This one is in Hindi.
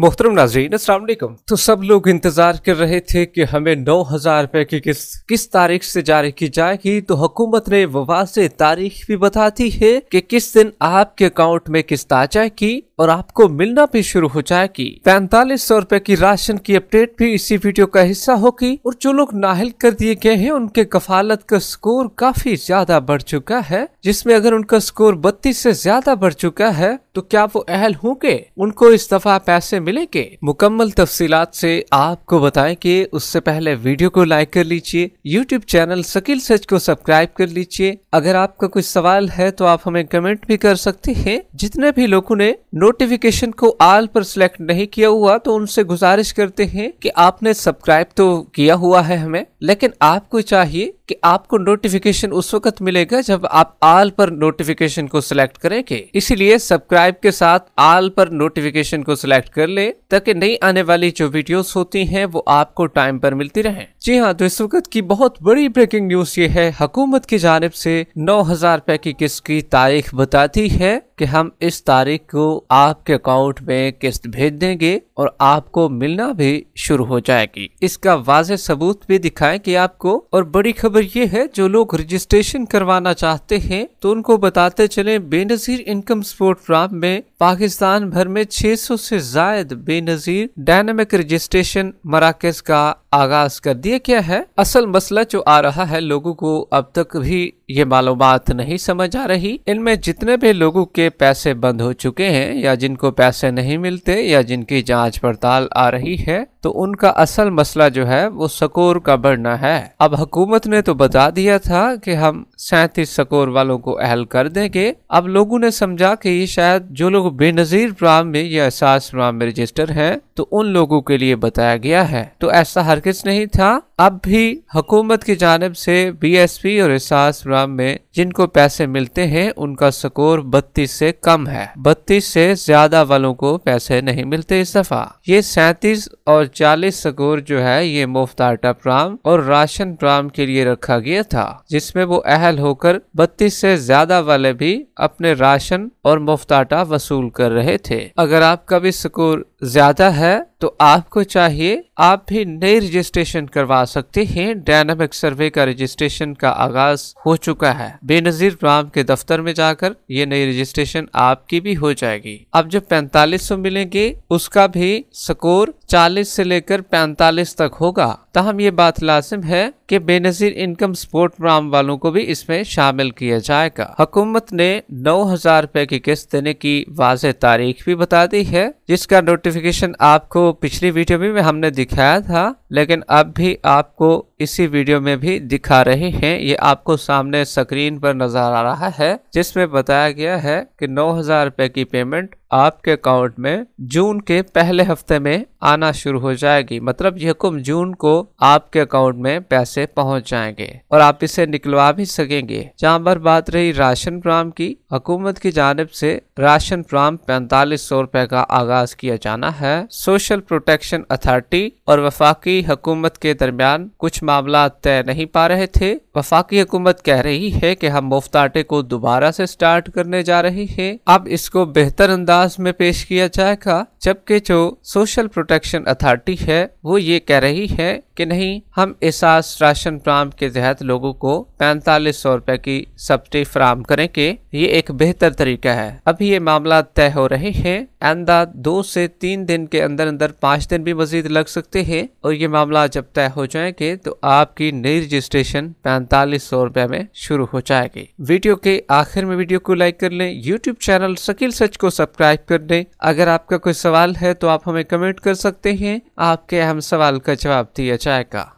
मोहतरम नाजरीन असलम तो सब लोग इंतज़ार कर रहे थे कि हमें नौ हज़ार रुपये की किस्त किस तारीख से जारी की जाएगी तो हुकूमत ने वाज तारीख भी बता दी है कि किस दिन आपके अकाउंट में किस्त आ जाएगी और आपको मिलना भी शुरू हो जाएगी पैंतालीस सौ रूपए की राशन की अपडेट भी इसी वीडियो का हिस्सा होगी और जो लोग नाहल कर दिए गए हैं उनके कफालत का स्कोर काफी ज्यादा बढ़ चुका है जिसमें अगर उनका स्कोर बत्तीस से ज्यादा बढ़ चुका है तो क्या वो अहल होंगे उनको इस दफा पैसे मिलेंगे मुकम्मल तफसीलात से आपको बताएं कि उससे पहले वीडियो को लाइक कर लीजिए यूट्यूब चैनल सकील सच को सब्सक्राइब कर लीजिए अगर आपका कोई सवाल है तो आप हमें कमेंट भी कर सकते हैं जितने भी लोगों ने नोटिफिकेशन को आल पर सिलेक्ट नहीं किया हुआ तो उनसे गुजारिश करते हैं कि आपने सब्सक्राइब तो किया हुआ है हमें लेकिन आपको चाहिए कि आपको नोटिफिकेशन उस वक्त मिलेगा जब आप आल पर नोटिफिकेशन को सिलेक्ट करेंगे इसीलिए सब्सक्राइब के साथ आल पर नोटिफिकेशन को सिलेक्ट कर ले ताकि नई आने वाली जो वीडियोस होती हैं वो आपको टाइम पर मिलती रहें जी हाँ तो इस वक्त की बहुत बड़ी ब्रेकिंग न्यूज ये है हकूमत की जानब से हजार रुपए की किस्त की तारीख बताती है कि हम इस तारीख को आपके अकाउंट में किस्त भेज देंगे और आपको मिलना भी शुरू हो जाएगी इसका वाज सबूत भी दिखाएंगे आपको और बड़ी खबर ये है जो लोग रजिस्ट्रेशन करवाना चाहते हैं तो उनको बताते चले बेनजीर इनकम सपोर्ट प्रोग्राम में पाकिस्तान भर में 600 से जायद बेनजीर डायनामिक रजिस्ट्रेशन मराकज का आगाज कर दिया क्या है असल मसला जो आ रहा है लोगों को अब तक भी ये मालूम नहीं समझ आ रही इनमें जितने भी लोगों के पैसे बंद हो चुके हैं या जिनको पैसे नहीं मिलते या जिनकी जांच पड़ताल आ रही है तो उनका असल मसला जो है वो सकोर का बढ़ना है अब हुकूमत ने तो बता दिया था कि हम सैतीस सकोर वालों को अहल कर देंगे अब लोगों ने समझा कि ये शायद जो लोग बेनजीर प्राम में या एहसास प्राम में रजिस्टर हैं तो उन लोगों के लिए बताया गया है तो ऐसा हरगिज नहीं था अब भी हुकूमत की जानब से बी एस पी और एहसास प्रोग्राम में जिनको पैसे मिलते हैं उनका स्कोर बत्तीस से कम है बत्तीस से ज्यादा वालों को पैसे नहीं मिलते इस दफा ये सैतीस और चालीस स्कोर जो है ये मुफ्त आटा प्राम और राशन प्राम के लिए रखा गया था जिसमे वो अहल होकर बत्तीस से ज्यादा वाले भी अपने राशन और मुफ्त आटा वसूल कर रहे थे अगर आपका भी स्कोर ज़्यादा है तो आपको चाहिए आप भी नई रजिस्ट्रेशन करवा सकते हैं डायनामिक सर्वे का रजिस्ट्रेशन का आगाज हो चुका है बेनजीर राम के दफ्तर में जाकर ये नई रजिस्ट्रेशन आपकी भी हो जाएगी अब जो पैंतालीस सौ मिलेंगे उसका भी स्कोर 40 से लेकर 45 तक होगा तहम ये बात लाजिम है कि बेनजीर इनकम सपोर्ट प्रोग्राम वालों को भी इसमें शामिल किया जाएगा हुकूमत ने नौ हजार रूपए की किस्त देने की वाज तारीख भी बता दी है जिसका नोटिस नोटिफिकेशन आपको पिछली वीडियो में हमने दिखाया था लेकिन अब भी आपको इसी वीडियो में भी दिखा रहे हैं ये आपको सामने स्क्रीन पर नजर आ रहा है जिसमें बताया गया है कि नौ हजार रुपए की पेमेंट आपके अकाउंट में जून के पहले हफ्ते में आना शुरू हो जाएगी मतलब यकुम जून को आपके अकाउंट में पैसे पहुंच जाएंगे और आप इसे निकलवा भी सकेंगे जहां पर बात रही राशन प्राम की हुकूमत की जानब से राशन प्राम पैंतालीस सौ रुपए का आगाज किया जाना है सोशल प्रोटेक्शन अथॉरिटी और वफाकी वफाकी हुकूमत के दरमियान कुछ मामला तय नहीं पा रहे थे वफाकी हुकूमत कह रही है कि हम मुफ्त आटे को दोबारा से स्टार्ट करने जा रहे हैं अब इसको बेहतर अंदाज में पेश किया जाएगा जबकि जो सोशल प्रोटेक्शन अथॉरिटी है वो ये कह रही है कि नहीं हम एहसास राशन प्राम के तहत लोगों को पैंतालीस सौ रुपए की सब्सिडी करें करेंगे ये एक बेहतर तरीका है अभी ये मामला तय हो रहे हैं आंदा दो से तीन दिन के अंदर अंदर पाँच दिन भी मजीद लग सकते हैं और ये मामला जब तय हो जाएंगे तो आपकी नई रजिस्ट्रेशन पैंतालीस सौ रुपए में शुरू हो जाएगी वीडियो के आखिर में वीडियो को लाइक कर लें यूट्यूब चैनल शकील सच को सब्सक्राइब कर लें अगर आपका कोई सवाल है तो आप हमें कमेंट कर सकते हैं आपके अहम सवाल का जवाब दिया जाए Czeka.